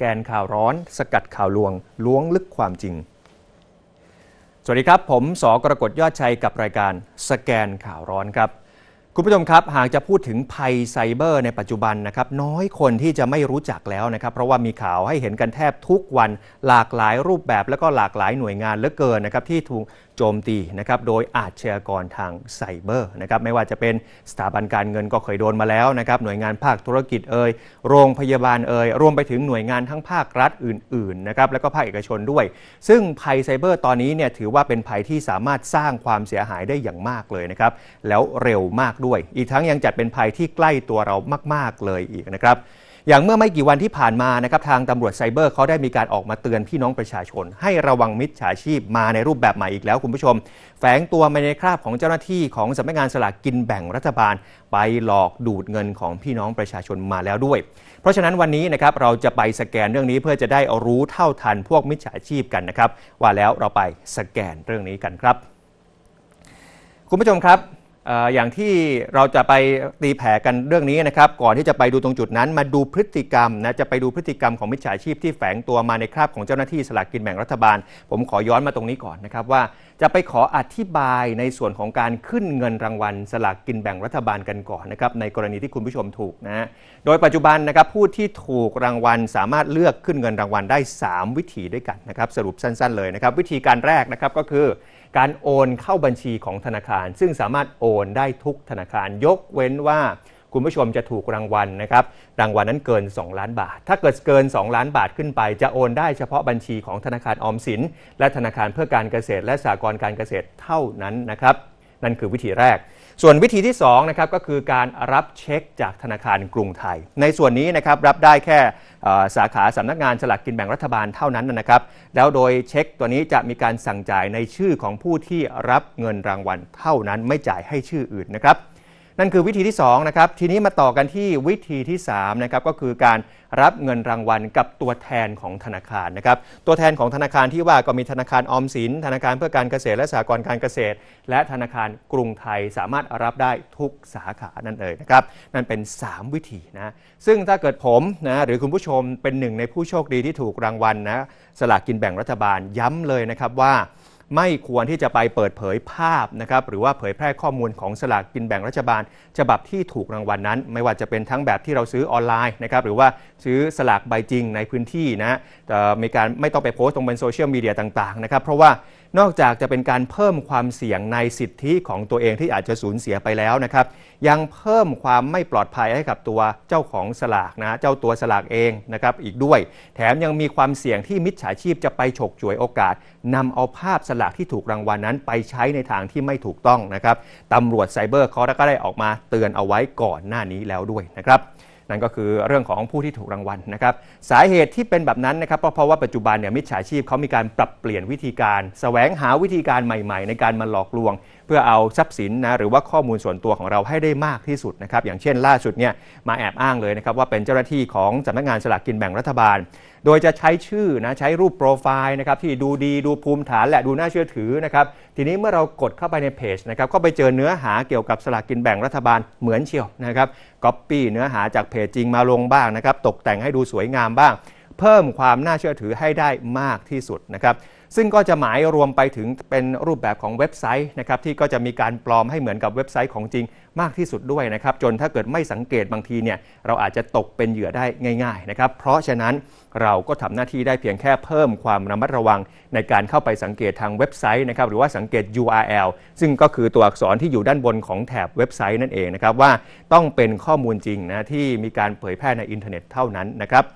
แกนข่าวร้อน สกัดข่าวลวงล้วงลึกความจริง สวัสดีครับผมสกรกฎยอดชัย กับรายการสแกนข่าวร้อนครับคุณผู้ชมครับหากจะพูดถึงภัยไซเบอร์ในปัจจุบันนะครับน้อยคนที่จะไม่รู้จักแล้วนะครับเพราะว่ามีข่าวให้เห็นกันแทบทุกวัน หลากหลายรูปแบบและก็หลากหลายหน่วยงานเหลือเกินนะครับที่ถูกโจมตีนะครับโดยอาชญากรทางไซเบอร์นะครับไม่ว่าจะเป็นสถาบันการเงินก็เคยโดนมาแล้วนะครับหน่วยงานภาคธุรกิจเอ่ยโรงพยาบาลเอ่ยรวมไปถึงหน่วยงานทั้งภาครัฐอื่นๆนะครับแล้วก็ภาคเอกชนด้วย ซึ่งภัยไซเบอร์ตอนนี้เนี่ยถือว่าเป็นภัยที่สามารถสร้างความเสียหายได้อย่างมากเลยนะครับแล้วเร็วมากด้วย อีกทั้งยังจัดเป็นภัยที่ใกล้ตัวเรามากๆเลยอีกนะครับอย่างเมื่อไม่กี่วันที่ผ่านมานะครับทางตำรวจไซเบอร์เขาได้มีการออกมาเตือนพี่น้องประชาชน ให้ระวังมิจฉาชีพมาในรูปแบบใหม่อีกแล้วคุณผู้ชม แฝงตัวมาในคราบของเจ้าหน้าที่ของสำนักงานสลากกินแบ่งรัฐบาลไปหลอกดูดเงินของพี่น้องประชาชนมาแล้วด้วย เพราะฉะนั้นวันนี้นะครับเราจะไปสแกนเรื่องนี้เพื่อจะได้รู้เท่าทันพวกมิจฉาชีพกันนะครับ ว่าแล้วเราไปสแกนเรื่องนี้กันครับ คุณผู้ชมครับอย่างที่เราจะไปตีแผ่กันเรื่องนี้นะครับ ก่อนที่จะไปดูตรงจุดนั้น มาดูพฤติกรรมนะจะไปดูพฤติกรรมของมิจฉาชีพที่แฝงตัวมาในคราบของเจ้าหน้าที่สลากกินแบ่งรัฐบาล ผมขอย้อนมาตรงนี้ก่อนนะครับว่า จะไปขออธิบายในส่วนของการขึ้นเงินรางวัล สลากกินแบ่งรัฐบาลกันก่อนนะครับ ในกรณีที่คุณผู้ชมถูกนะโดยปัจจุบันนะครับผู้ที่ถูกรางวัลสามารถเลือกขึ้นเงินรางวัลได้ 3 วิธีด้วยกันนะครับ สรุปสั้น ๆเลยนะครับ วิธีการแรกนะครับก็คือการโอนเข้าบัญชีของธนาคาร ซึ่งสามารถโอนได้ทุกธนาคารยกเว้นว่า คุณผู้ชมจะถูกรางวัลนนะครับรางวัลนนั้นเกิน 2 ล้านบาท ถ้าเกิดเกิน 2 ล้านบาทขึ้นไปจะโอนได้เฉพาะบัญชีของธนาคารออมสินและธนาคารเพื่อการเกษตรและสหกรณ์การเกษตรเท่านั้นนะครับนั่นคือวิธีแรก ส่วนวิธีที่2นะครับก็คือการรับเช็คจากธนาคารกรุงไทย ในส่วนนี้นะครับรับได้แค่สาขาสำนักงานสลากกินแบ่งรัฐบาลเท่านั้นนะครับ แล้วโดยเช็คตัวนี้จะมีการสั่งจ่ายในชื่อของผู้ที่รับเงินรางวัลเท่านั้นไม่จ่ายให้ชื่ออื่นนะครับนั่นคือวิธีที่2นะครับ ทีนี้มาต่อกันที่วิธีที่3นะครับก็คือการรับเงินรางวัลกับตัวแทนของธนาคารนะครับตัวแทนของธนาคารที่ว่าก็มีธนาคารออมสิน ธนาคารเพื่อการเกษตรและสหกรณ์การเกษตร และธนาคารกรุงไทยสามารถรับได้ทุกสาขานั่นเองนะครับนั่นเป็น 3 วิธีนะซึ่งถ้าเกิดผมนะหรือคุณผู้ชมเป็นหนึ่งในผู้โชคดีที่ถูกรางวัลนะสลากกินแบ่งรัฐบาลย้ำเลยนะครับว่าไม่ควรที่จะไปเปิดเผยภาพนะครับหรือว่าเผยแพร่ข้อมูลของสลากกินแบ่งรัฐบาลฉบับที่ถูกรางวัลนนั้น ไม่ว่าจะเป็นทั้งแบบที่เราซื้อออนไลน์นะครับหรือว่าซื้อสลากใบจริงในพื้นที่นะมีการไม่ต้องไปโพสต์ตรงบนโซเชียลมีเดียต่างๆนะครับเพราะว่านอกจากจะเป็นการเพิ่มความเสี่ยงในสิทธิของตัวเองที่อาจจะสูญเสียไปแล้วนะครับยังเพิ่มความไม่ปลอดภัยให้กับตัวเจ้าของสลากนะ เจ้าตัวสลากเองนะครับอีกด้วย แถมยังมีความเสี่ยงที่มิจฉาชีพจะไปฉกฉวยโอกาส นำเอาภาพสลากที่ถูกรางวัลนนั้น ไปใช้ในทางที่ไม่ถูกต้องนะครับตำรวจไซเบอร์เขาก็ได้ออกมาเตือนเอาไว้ก่อนหน้านี้แล้วด้วยนะครับนั่นก็คือเรื่องของผู้ที่ถูกรางวัลนะครับ สาเหตุที่เป็นแบบนั้นนะครับ เพราะว่าปัจจุบันเนี่ยมิจฉาชีพเขามีการปรับเปลี่ยนวิธีการสแสวงหาวิธีการใหม่ๆในการมาหลอกลวงพื่อเอาทรัพย์สินนะหรือว่าข้อมูลส่วนตัวของเราให้ได้มากที่สุดนะครับอย่างเช่นล่าสุดเนี่ยมาแอบอ้างเลยนะครับว่าเป็นเจ้าหน้าที่ของสำนักงานสลากกินแบ่งรัฐบาล โดยจะใช้ชื่อนะใช้รูปโปรไฟล์นะครับที่ดูดีดูภูมิฐาน และดูน่าเชื่อถือนะครับทีนี้เมื่อเรากดเข้าไปในเพจนะครับก็ไปเจอเนื้อหาเกี่ยวกับสลากกินแบ่งรัฐบาลเหมือนเชียวนะครับก๊อปปี้เนื้อหาจากเพจจริงมาลงบ้างนะครับ ตกแต่งให้ดูสวยงามบ้าง เพิ่มความน่าเชื่อถือให้ได้มากที่สุดนะครับซึ่งก็จะหมายรวมไปถึงเป็นรูปแบบของเว็บไซต์นะครับที่ก็จะมีการปลอมให้เหมือนกับเว็บไซต์ของจริง มากที่สุดด้วยนะครับ จนถ้าเกิดไม่สังเกตบางทีเนี่ยเราอาจจะตกเป็นเหยื่อได้ง่ายๆ นะครับ เพราะฉะนั้นเราก็ทำหน้าที่ได้เพียงแค่เพิ่มความระมัดระวัง ในการเข้าไปสังเกตทางเว็บไซต์นะครับ หรือว่าสังเกต URL ซึ่งก็คือตัวอักษรที่อยู่ด้านบนของแถบเว็บไซต์นั่นเองนะครับว่าต้องเป็นข้อมูลจริงนะที่มีการเผยแพร่ในอินเทอร์เน็ตเท่านั้นนะครับ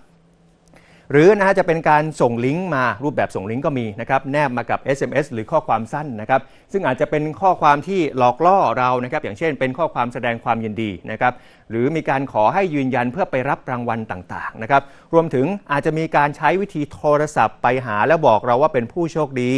หรือนะฮะจะเป็นการส่งลิงก์มารูปแบบส่งลิงก์ก็มีนะครับแนบมากับ SMS หรือข้อความสั้นนะครับ ซึ่งอาจจะเป็นข้อความที่หลอกล่อเรานะครับ อย่างเช่นเป็นข้อความแสดงความยินดีนะครับหรือมีการขอให้ยืนยันเพื่อไปรับรางวัลต่างๆนะครับ รวมถึงอาจจะมีการใช้วิธีโทรศัพท์ ไปหาแล้วบอกเราว่าเป็นผู้โชคดี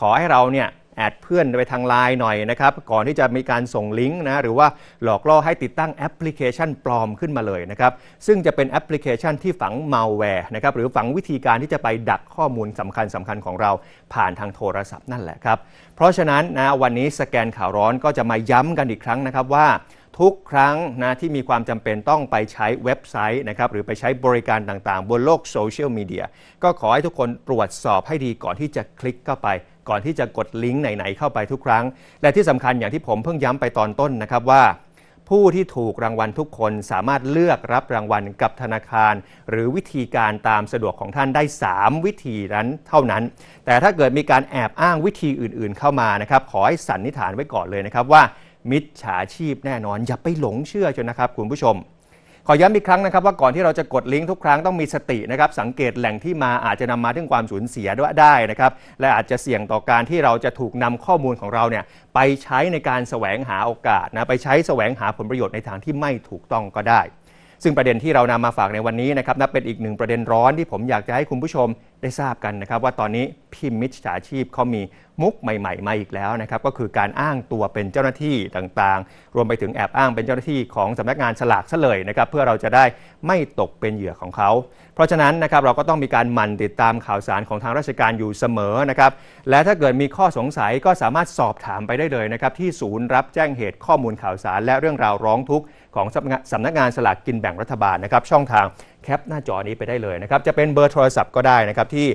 ขอให้เราเนี่ยแอดเพื่อนไปทางไลน์หน่อยนะครับก่อนที่จะมีการส่งลิงก์นะหรือว่าหลอกล่อให้ติดตั้งแอปพลิเคชันปลอมขึ้นมาเลยนะครับซึ่งจะเป็นแอปพลิเคชันที่ฝังมัลแวร์นะครับหรือฝังวิธีการที่จะไปดักข้อมูลสำคัญสำคัญของเราผ่านทางโทรศัพท์นั่นแหละครับ เพราะฉะนั้นนะวันนี้สแกนข่าวร้อนก็จะมาย้ำกันอีกครั้งนะครับว่าทุกครั้งนะที่มีความจำเป็นต้องไปใช้เว็บไซต์นะครับหรือไปใช้บริการต่างๆ บนโลกโซเชียลมีเดียก็ขอให้ทุกคนตรวจสอบให้ดีก่อนที่จะคลิกเข้าไป ก่อนที่จะกดลิงก์ไหนๆเข้าไปทุกครั้ง และที่สำคัญอย่างที่ผมเพิ่งย้ำไปตอนต้นนะครับว่า ผู้ที่ถูกรางวัลทุกคนสามารถเลือกรับรางวัลกับธนาคาร หรือวิธีการตามสะดวกของท่านได้ 3 วิธีนั้นเท่านั้น แต่ถ้าเกิดมีการแอบอ้างวิธีอื่น ๆ เข้ามานะครับ ขอให้สันนิษฐานไว้ก่อนเลยนะครับว่ามิจฉาชีพแน่นอนอย่าไปหลงเชื่อจนนะครับคุณผู้ชม ขอย้ำอีกครั้งนะครับ ว่าก่อนที่เราจะกดลิงก์ทุกครั้งต้องมีสตินะครับสังเกตแหล่งที่มาอาจจะนำมาถึงความสูญเสียด้วยได้นะครับและอาจจะเสี่ยงต่อการที่เราจะถูกนำข้อมูลของเราเนี่ยไปใช้ในการแสวงหาโอกาสนะไปใช้แสวงหาผลประโยชน์ในทางที่ไม่ถูกต้องก็ได้ ซึ่งประเด็นที่เรานำมาฝากในวันนี้นะครับนับเป็นอีกหนึ่งประเด็นร้อนที่ผมอยากจะให้คุณผู้ชมได้ทราบกันนะครับว่าตอนนี้พิมพ์มิจฉาชีพเขามีมุกใหม่ ๆ มาอีกแล้วนะครับก็คือการอ้างตัวเป็นเจ้าหน้าที่ต่างๆ รวมไปถึงแอบอ้างเป็นเจ้าหน้าที่ของสำนักงานฉลากเฉลยนะครับเพื่อเราจะได้ไม่ตกเป็นเหยื่อของเขา เพราะฉะนั้นนะครับเราก็ต้องมีการหมั่นติดตามข่าวสารของทางราชการอยู่เสมอนะครับและถ้าเกิดมีข้อสงสัยก็สามารถสอบถามไปได้เลยนะครับที่ศูนย์รับแจ้งเหตุข้อมูลข่าวสาร และเรื่องราวร้องทุกข์ของสำนักงานสลากกินแบ่งรัฐบาลนะครับช่องทางแคปหน้าจอนี้ไปได้เลยนะครับ จะเป็นเบอร์โทรศัพท์ก็ได้นะครับที่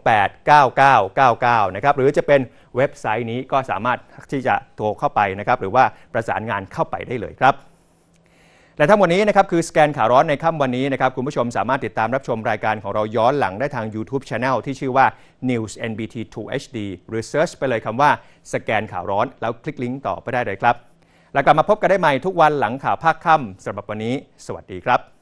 025289999นะครับ หรือจะเป็นเว็บไซต์นี้ก็สามารถที่จะโทรเข้าไปนะครับ หรือว่าประสานงานเข้าไปได้เลยครับ และทั้งหมดนี้นะครับคือสแกนข่าวร้อนในค่ำวันนี้นะครับคุณผู้ชมสามารถติดตามรับชมรายการของเราย้อนหลังได้ทาง YouTube Channel ที่ชื่อว่า News NBT 2 HD หรือ Search ไปเลยคำว่าสแกนข่าวร้อนแล้วคลิกลิงก์ต่อไปได้เลยครับ แล้วกลับมาพบกันได้ใหม่ทุกวันหลังข่าวภาคค่ำสำหรับวันนี้ สวัสดีครับ